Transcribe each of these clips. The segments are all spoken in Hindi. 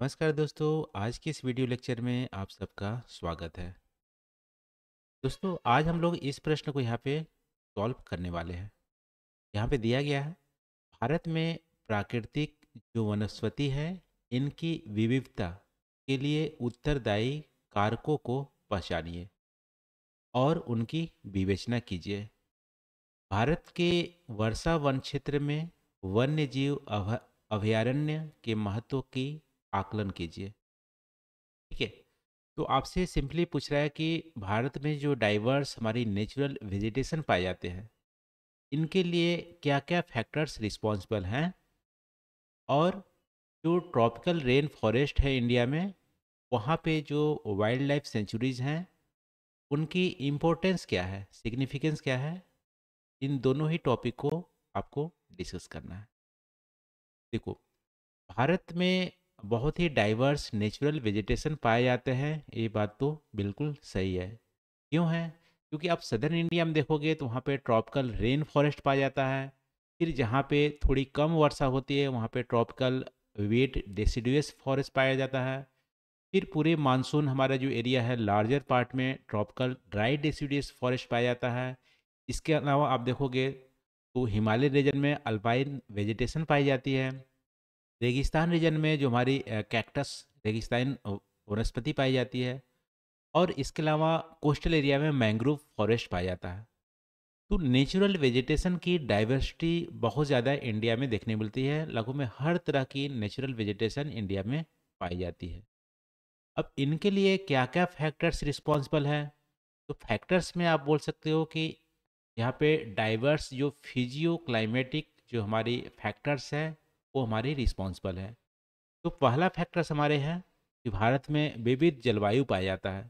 नमस्कार दोस्तों आज के इस वीडियो लेक्चर में आप सबका स्वागत है दोस्तों आज हम लोग इस प्रश्न को यहाँ पे सॉल्व करने वाले हैं यहाँ पे दिया गया है भारत में प्राकृतिक जो वनस्पति है इनकी विविधता के लिए उत्तरदायी कारकों को पहचानिए और उनकी विवेचना कीजिए भारत के वर्षा वन क्षेत्र में वन्य जीव अभयारण्य के महत्व की आकलन कीजिए ठीक है तो आपसे सिंपली पूछ रहा है कि भारत में जो डाइवर्स हमारी नेचुरल वेजिटेशन पाए जाते हैं इनके लिए क्या क्या फैक्टर्स रिस्पॉन्सिबल हैं और जो ट्रॉपिकल रेन फॉरेस्ट है इंडिया में वहाँ पे जो वाइल्ड लाइफ सेंचुरीज हैं उनकी इम्पोर्टेंस क्या है सिग्निफिकेंस क्या है इन दोनों ही टॉपिक को आपको डिस्कस करना है देखो भारत में बहुत ही डाइवर्स नेचुरल वेजिटेशन पाए जाते हैं ये बात तो बिल्कुल सही है क्यों है क्योंकि आप सदर्न इंडिया में देखोगे तो वहाँ पे ट्रॉपिकल रेन फॉरेस्ट पाया जाता है फिर जहाँ पे थोड़ी कम वर्षा होती है वहाँ पे ट्रॉपिकल वेट डेसिडुअस फॉरेस्ट पाया जाता है फिर पूरे मानसून हमारा जो एरिया है लार्जर पार्ट में ट्रॉपिकल ड्राई डेसिडियस फॉरेस्ट पाया जाता है इसके अलावा आप देखोगे तो हिमालय रीजन में अल्पाइन वेजिटेशन पाई जाती है रेगिस्तान रीजन में जो हमारी कैक्टस रेगिस्तान वनस्पति पाई जाती है और इसके अलावा कोस्टल एरिया में मैंग्रोव फॉरेस्ट पाया जाता है तो नेचुरल वेजिटेशन की डाइवर्सिटी बहुत ज़्यादा इंडिया में देखने मिलती है लगभग में हर तरह की नेचुरल वेजिटेशन इंडिया में पाई जाती है अब इनके लिए क्या क्या फैक्टर्स रिस्पॉन्सिबल हैं तो फैक्टर्स में आप बोल सकते हो कि यहाँ पे डाइवर्स जो फिजियो क्लाइमेटिक जो हमारी फैक्टर्स हैं वो हमारे रिस्पॉन्सिबल है तो पहला फैक्टर्स हमारे हैं कि भारत में विविध जलवायु पाया जाता है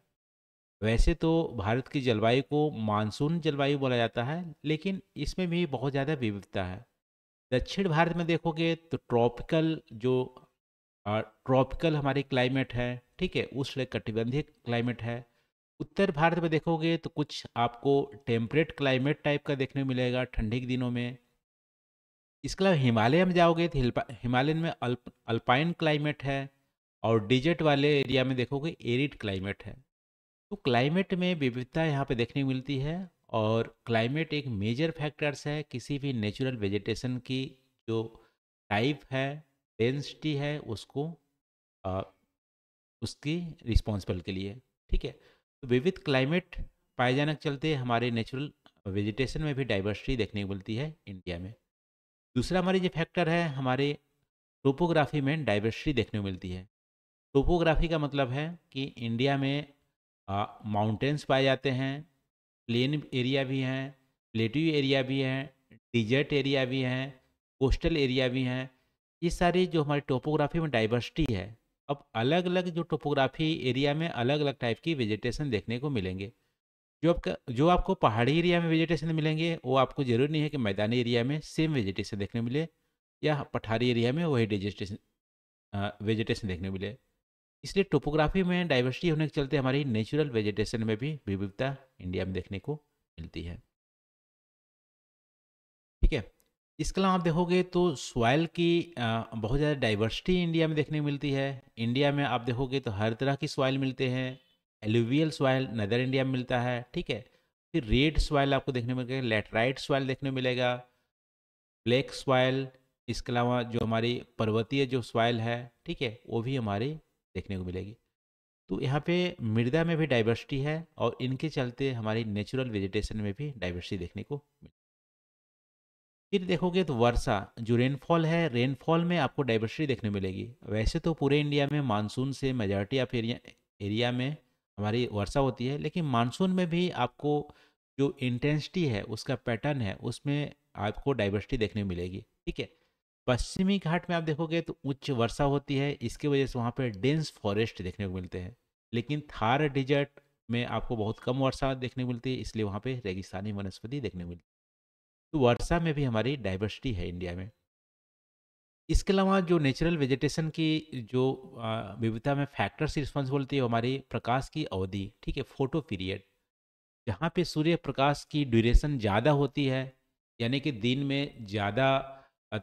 वैसे तो भारत की जलवायु को मानसून जलवायु बोला जाता है लेकिन इसमें भी बहुत ज़्यादा विविधता है दक्षिण भारत में देखोगे तो ट्रॉपिकल जो ट्रॉपिकल हमारे क्लाइमेट है ठीक है उष्ण कटिबंधीय क्लाइमेट है उत्तर भारत में देखोगे तो कुछ आपको टेम्परेट क्लाइमेट टाइप का देखने को मिलेगा ठंडी के दिनों में इसके अलावा हिमालय में जाओगे तो हिमालयन में अल्प अल्पाइन क्लाइमेट है और डिजर्ट वाले एरिया में देखोगे एरिड क्लाइमेट है तो क्लाइमेट में विविधता यहाँ पे देखने को मिलती है और क्लाइमेट एक मेजर फैक्टर्स है किसी भी नेचुरल वेजिटेशन की जो टाइप है डेंसिटी है उसको आ, उसकी रिस्पॉन्सिबल के लिए ठीक है तो विविध क्लाइमेट पाए जाने के चलते हमारे नेचुरल वेजिटेशन में भी डाइवर्सिटी देखने को मिलती है इंडिया में दूसरा हमारी जो फैक्टर है हमारे टोपोग्राफी में डाइवर्सिटी देखने को मिलती है टोपोग्राफी का मतलब है कि इंडिया में माउंटेन्स पाए जाते हैं प्लेन एरिया भी हैं प्लेटिव एरिया भी हैं डिजर्ट एरिया भी हैं कोस्टल एरिया भी हैं ये सारे जो हमारी टोपोग्राफी में डाइवर्सिटी है अब अलग अलग जो टोपोग्राफी एरिया में अलग अलग टाइप की वेजिटेशन देखने को मिलेंगे जो आपका जो आपको पहाड़ी एरिया में वेजिटेशन मिलेंगे वो आपको जरूरी नहीं है कि मैदानी एरिया में सेम वेजिटेशन देखने मिले या पठारी एरिया में वही डेजिटेशन वेजिटेशन देखने मिले इसलिए टोपोग्राफी में डाइवर्सिटी होने के चलते हमारी नेचुरल वेजिटेशन में भी विविधता इंडिया में देखने को मिलती है ठीक है इसके अलावा आप देखोगे तो सॉइल की बहुत ज़्यादा डाइवर्सिटी इंडिया में देखने मिलती है इंडिया में आप देखोगे तो हर तरह की सॉइल मिलते हैं एलुवियल सॉइल नदर इंडिया में मिलता है ठीक है फिर रेड सॉइल आपको देखने में मिलेगा लेटराइट सॉइल देखने मिलेगा ब्लैक सॉयल इसके अलावा जो हमारी पर्वतीय जो सॉयल है ठीक है वो भी हमारी देखने को मिलेगी तो यहाँ पे मृदा में भी डाइवर्सिटी है और इनके चलते हमारी नेचुरल वेजिटेशन में भी डाइवर्सिटी देखने को मिलेगी फिर देखोगे तो वर्षा जो रेनफॉल है रेनफॉल में आपको डाइवर्सिटी देखने मिलेगी वैसे तो पूरे इंडिया में मानसून से मेजॉरिटी ऑफ एरिया एरिया में हमारी वर्षा होती है लेकिन मानसून में भी आपको जो इंटेंसिटी है उसका पैटर्न है उसमें आपको डाइवर्सिटी देखने मिलेगी ठीक है पश्चिमी घाट में आप देखोगे तो उच्च वर्षा होती है इसकी वजह से वहाँ पर डेंस फॉरेस्ट देखने को मिलते हैं लेकिन थार डिजर्ट में आपको बहुत कम वर्षा देखने को मिलती है इसलिए वहाँ पर रेगिस्तानी वनस्पति देखने को मिलती है तो वर्षा में भी हमारी डाइवर्सिटी है इंडिया में इसके अलावा जो नेचुरल वेजिटेशन की जो विविधता में फैक्टर्स रिस्पॉन्स बोलती है हमारी प्रकाश की अवधि ठीक है फोटो पीरियड जहाँ पे सूर्य प्रकाश की ड्यूरेशन ज़्यादा होती है यानी कि दिन में ज़्यादा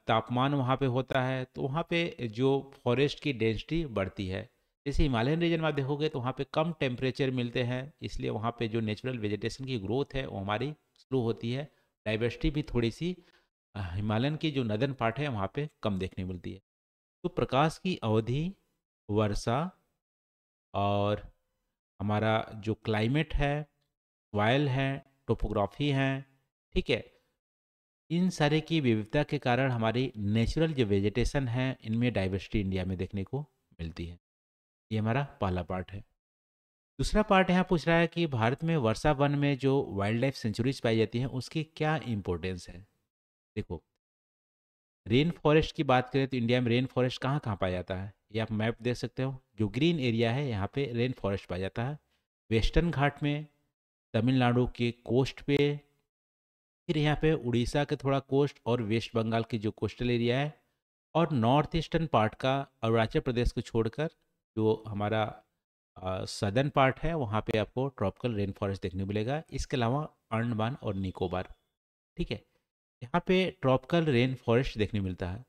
तापमान वहाँ पे होता है तो वहाँ पे जो फॉरेस्ट की डेंसिटी बढ़ती है जैसे हिमालयन रीजन में आप देखोगे तो वहाँ पे कम टेम्परेचर मिलते हैं इसलिए वहाँ पे जो नेचुरल वेजिटेशन की ग्रोथ है वो हमारी स्लो होती है डाइवर्सिटी भी थोड़ी सी हिमालयन की जो नदन पार्ट है वहाँ पे कम देखने मिलती है तो प्रकाश की अवधि वर्षा और हमारा जो क्लाइमेट है वायल है टोपोग्राफी है ठीक है इन सारे की विविधता के कारण हमारी नेचुरल जो वेजिटेशन है इनमें डाइवर्सिटी इंडिया में देखने को मिलती है ये हमारा पहला पार्ट है दूसरा पार्ट यहाँ पूछ रहा है कि भारत में वर्षा वन में जो वाइल्ड लाइफ सेंचुरीज पाई जाती हैं उसकी क्या इम्पोर्टेंस है देखो रेन फॉरेस्ट की बात करें तो इंडिया में रेन फॉरेस्ट कहाँ कहाँ पाया जाता है ये आप मैप देख सकते हो जो ग्रीन एरिया है यहाँ पे रेन फॉरेस्ट पाया जाता है वेस्टर्न घाट में तमिलनाडु के कोस्ट पे फिर यहाँ पे उड़ीसा के थोड़ा कोस्ट और वेस्ट बंगाल के जो कोस्टल एरिया है और नॉर्थ ईस्टर्न पार्ट का अरुणाचल प्रदेश को छोड़कर जो हमारा सदर्न पार्ट है वहाँ पर आपको ट्रॉपिकल रेन फॉरेस्ट देखने को मिलेगा इसके अलावा अंडमान और निकोबार ठीक है यहाँ पे ट्रॉपिकल रेन फॉरेस्ट देखने मिलता है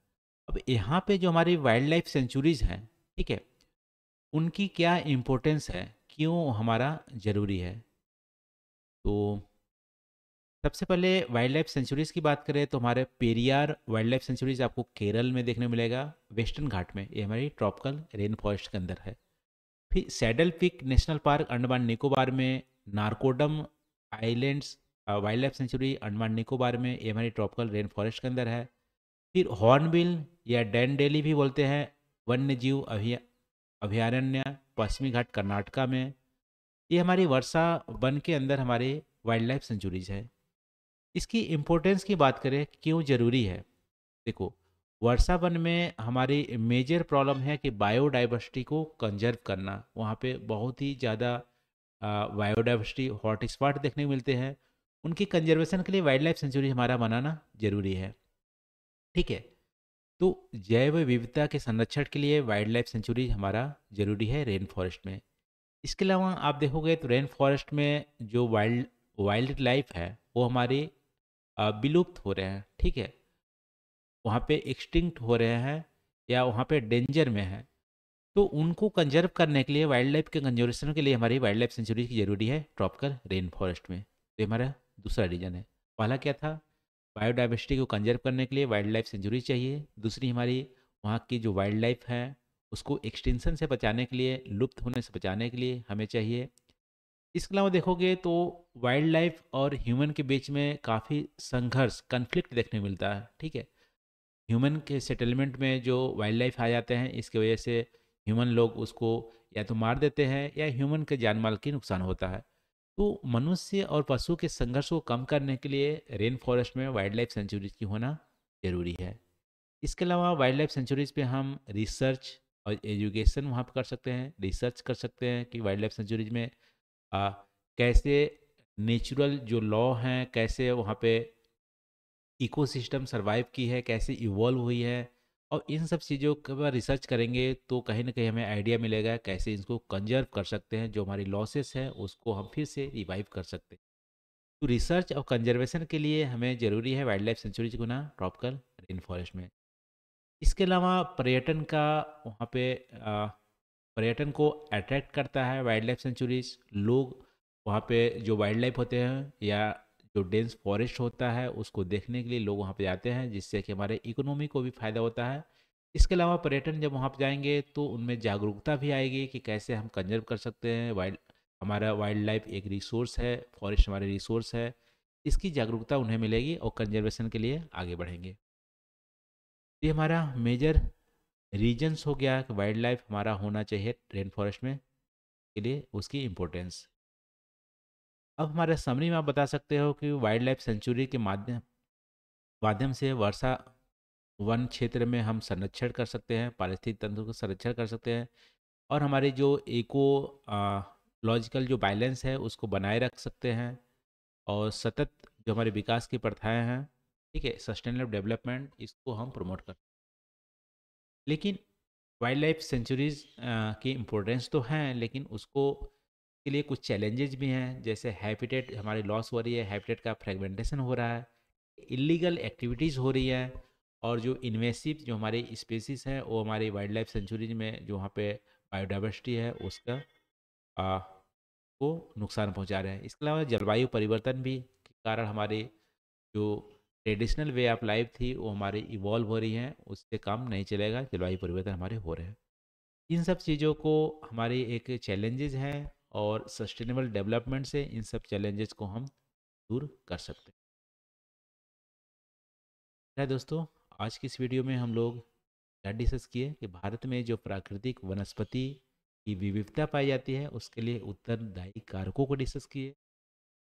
अब यहाँ पे जो हमारी वाइल्ड लाइफ सेंचुरीज हैं ठीक है उनकी क्या इम्पोर्टेंस है क्यों हमारा ज़रूरी है तो सबसे पहले वाइल्ड लाइफ सेंचुरीज़ की बात करें तो हमारे पेरियार वाइल्ड लाइफ सेंचुरीज आपको केरल में देखने मिलेगा वेस्टर्न घाट में ये हमारी ट्रॉपिकल रेन फॉरेस्ट के अंदर है फिर Saddle Peak National Park Andaman Nicobar में Narcondam islands wild life sanctuary Andaman Nicobar में ये हमारी ट्रॉपिकल रेन फॉरेस्ट के अंदर है फिर हॉर्नबिल या डैन डेली भी बोलते हैं वन्य जीव अभिया अभ्यारण्य पश्चिमी घाट कर्नाटका में ये हमारी वर्षा वन के अंदर हमारे वाइल्ड लाइफ सेंचुरीज है इसकी इम्पोर्टेंस की बात करें क्यों ज़रूरी है देखो वर्षा वन में हमारी मेजर प्रॉब्लम है कि बायोडाइवर्सिटी को कंजर्व करना वहाँ पे बहुत ही ज़्यादा बायोडाइवर्सिटी हॉट स्पॉट देखने को मिलते हैं उनकी कंजर्वेशन के लिए वाइल्ड लाइफ सेंचुरी हमारा बनाना जरूरी है ठीक है तो जैव विविधता के संरक्षण के लिए वाइल्ड लाइफ सेंचुरी हमारा जरूरी है रेन फॉरेस्ट में इसके अलावा आप देखोगे तो रेन फॉरेस्ट में जो वाइल्ड वाइल्ड लाइफ है वो हमारे विलुप्त हो रहे हैं ठीक है वहाँ पे एक्सटिंक्ट हो रहे हैं या वहाँ पे डेंजर में है तो उनको कंजर्व करने के लिए वाइल्ड लाइफ के कंजर्वेशन के लिए हमारी वाइल्ड लाइफ सेंचुरी की जरूरी है ट्रॉपकर रेन फॉरेस्ट में तो हमारा दूसरा रीजन है पहला क्या था बायोडाइवर्सिटी को कंजर्व करने के लिए वाइल्ड लाइफ सेंचुरी चाहिए दूसरी हमारी वहाँ की जो वाइल्ड लाइफ है उसको एक्सटेंशन से बचाने के लिए लुप्त होने से बचाने के लिए हमें चाहिए इसके अलावा देखोगे तो वाइल्ड लाइफ और ह्यूमन के बीच में काफ़ी संघर्ष कन्फ्लिक्ट देखने को मिलता है ठीक है ह्यूमन के सेटलमेंट में जो वाइल्ड लाइफ आ जाते हैं इसकी वजह से ह्यूमन लोग उसको या तो मार देते हैं या ह्यूमन के जान माल की नुकसान होता है तो मनुष्य और पशु के संघर्ष को कम करने के लिए रेन फॉरेस्ट में वाइल्ड लाइफ सेंचुरीज की होना ज़रूरी है इसके अलावा वाइल्ड लाइफ सेंचुरीज पे हम रिसर्च और एजुकेशन वहाँ पर कर सकते हैं रिसर्च कर सकते हैं कि वाइल्ड लाइफ सेंचुरीज में आ, कैसे नेचुरल जो लॉ हैं कैसे वहाँ पे इकोसिस्टम सरवाइव की है कैसे इवॉल्व हुई है और इन सब चीज़ों का रिसर्च करेंगे तो कहीं ना कहीं हमें आइडिया मिलेगा कैसे इनको कंजर्व कर सकते हैं जो हमारी लॉसेस हैं उसको हम फिर से रिवाइव कर सकते हैं तो रिसर्च और कंजर्वेशन के लिए हमें ज़रूरी है वाइल्ड लाइफ को गुना ट्रॉपिकल रेन फॉरेस्ट में इसके अलावा पर्यटन का वहाँ पे पर्यटन को अट्रैक्ट करता है वाइल्ड लाइफ सेंचुरीज लोग वहाँ पे जो वाइल्ड लाइफ होते हैं या जो डेंस फॉरेस्ट होता है उसको देखने के लिए लोग वहाँ पर जाते हैं जिससे कि हमारे इकोनॉमी को भी फ़ायदा होता है इसके अलावा पर्यटन जब वहाँ पर जाएंगे तो उनमें जागरूकता भी आएगी कि कैसे हम कंजर्व कर सकते हैं वाइल्ड हमारा वाइल्ड लाइफ एक रिसोर्स है फॉरेस्ट हमारे रिसोर्स है इसकी जागरूकता उन्हें मिलेगी और कंजर्वेशन के लिए आगे बढ़ेंगे ये हमारा मेजर रीजन्स हो गया कि वाइल्ड लाइफ हमारा होना चाहिए रेन फॉरेस्ट में के लिए उसकी इम्पोर्टेंस अब हमारे समरी में आप बता सकते हो कि वाइल्ड लाइफ सेंचुरी के माध्यम माध्यम से वर्षा वन क्षेत्र में हम संरक्षण कर सकते हैं पारिस्थितिक तंत्र को संरक्षण कर सकते हैं और हमारी जो इको लॉजिकल जो बैलेंस है उसको बनाए रख सकते हैं और सतत जो हमारे विकास की प्रथाएं हैं ठीक है सस्टेनेबल डेवलपमेंट इसको हम प्रमोट कर लेकिन वाइल्ड लाइफ सेंचुरीज की इम्पोर्टेंस तो हैं लेकिन उसको इसके लिए कुछ चैलेंजेस भी हैं जैसे हैबिटेट हमारी लॉस हो रही है हैबिटेट का फ्रेगमेंटेशन हो रहा है इलीगल एक्टिविटीज़ हो रही हैं और जो इन्वेसिव जो हमारी स्पेसिस हैं वो हमारी वाइल्ड लाइफ सेंचुरीज में जो वहाँ पे बायोडाइवर्सिटी है उसका आ, को नुकसान पहुँचा रहे हैं इसके अलावा जलवायु परिवर्तन भी के कारण हमारे जो ट्रेडिशनल वे ऑफ लाइफ थी वो हमारे इवॉल्व हो रही हैं उससे काम नहीं चलेगा जलवायु परिवर्तन हमारे हो रहे हैं इन सब चीज़ों को हमारे एक चैलेंजेस हैं और सस्टेनेबल डेवलपमेंट से इन सब चैलेंजेस को हम दूर कर सकते हैं है दोस्तों आज की इस वीडियो में हम लोग क्या डिस्कस किए कि भारत में जो प्राकृतिक वनस्पति की विविधता पाई जाती है उसके लिए उत्तरदायी कारकों को डिस्कस किए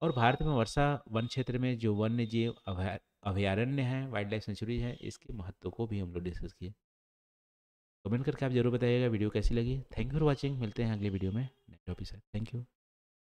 और भारत में वर्षा वन क्षेत्र में जो वन्य जीव अभयारण्य है वाइल्ड लाइफ सेंचुरी है इसके महत्व को भी हम लोग डिस्कस किए कमेंट करके आप जरूर बताइएगा वीडियो कैसी लगी थैंक यू फॉर वॉचिंग मिलते हैं अगले वीडियो में नेक्स्ट टॉपिक थैंक यू